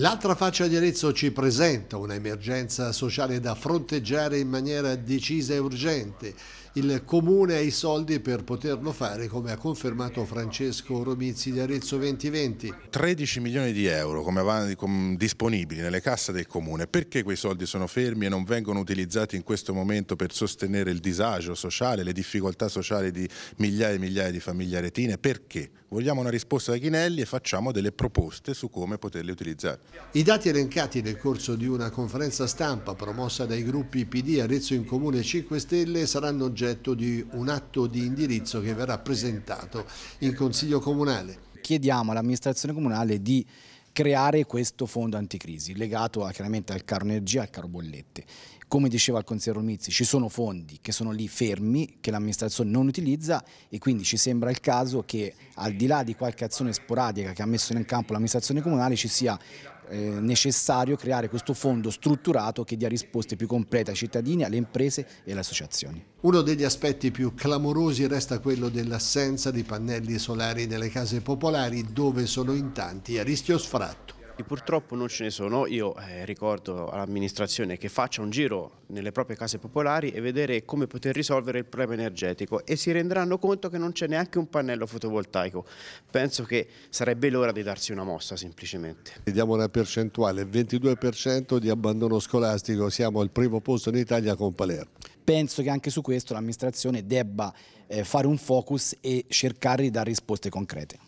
L'altra faccia di Arezzo ci presenta un'emergenza sociale da fronteggiare in maniera decisa e urgente. Il Comune ha i soldi per poterlo fare, come ha confermato Francesco Romizzi di Arezzo 2020. 13 milioni di euro come, come, disponibili nelle casse del Comune. Perché quei soldi sono fermi e non vengono utilizzati in questo momento per sostenere il disagio sociale, le difficoltà sociali di migliaia e migliaia di famiglie aretine? Perché? Vogliamo una risposta da Ghinelli e facciamo delle proposte su come poterli utilizzare. I dati elencati nel corso di una conferenza stampa promossa dai gruppi PD Arezzo in Comune 5 Stelle saranno oggetto di un atto di indirizzo che verrà presentato in Consiglio Comunale. Chiediamo all'amministrazione comunale di creare questo fondo anticrisi legato a, chiaramente al caro energia e al caro bollette. Come diceva il consigliere Mizzi, ci sono fondi che sono lì fermi, che l'amministrazione non utilizza e quindi ci sembra il caso che al di là di qualche azione sporadica che ha messo in campo l'amministrazione comunale ci sia eh, necessario creare questo fondo strutturato che dia risposte più complete ai cittadini, alle imprese e alle associazioni. Uno degli aspetti più clamorosi resta quello dell'assenza di pannelli solari nelle case popolari dove sono in tanti a rischio sfratto. Purtroppo non ce ne sono, io eh, ricordo all'amministrazione che faccia un giro nelle proprie case popolari e vedere come poter risolvere il problema energetico e si renderanno conto che non c'è neanche un pannello fotovoltaico. Penso che sarebbe l'ora di darsi una mossa semplicemente. Vediamo una percentuale, 22% di abbandono scolastico, siamo al primo posto in Italia con Palermo penso che anche su questo l'amministrazione debba eh, fare un focus e cercare di dare risposte concrete.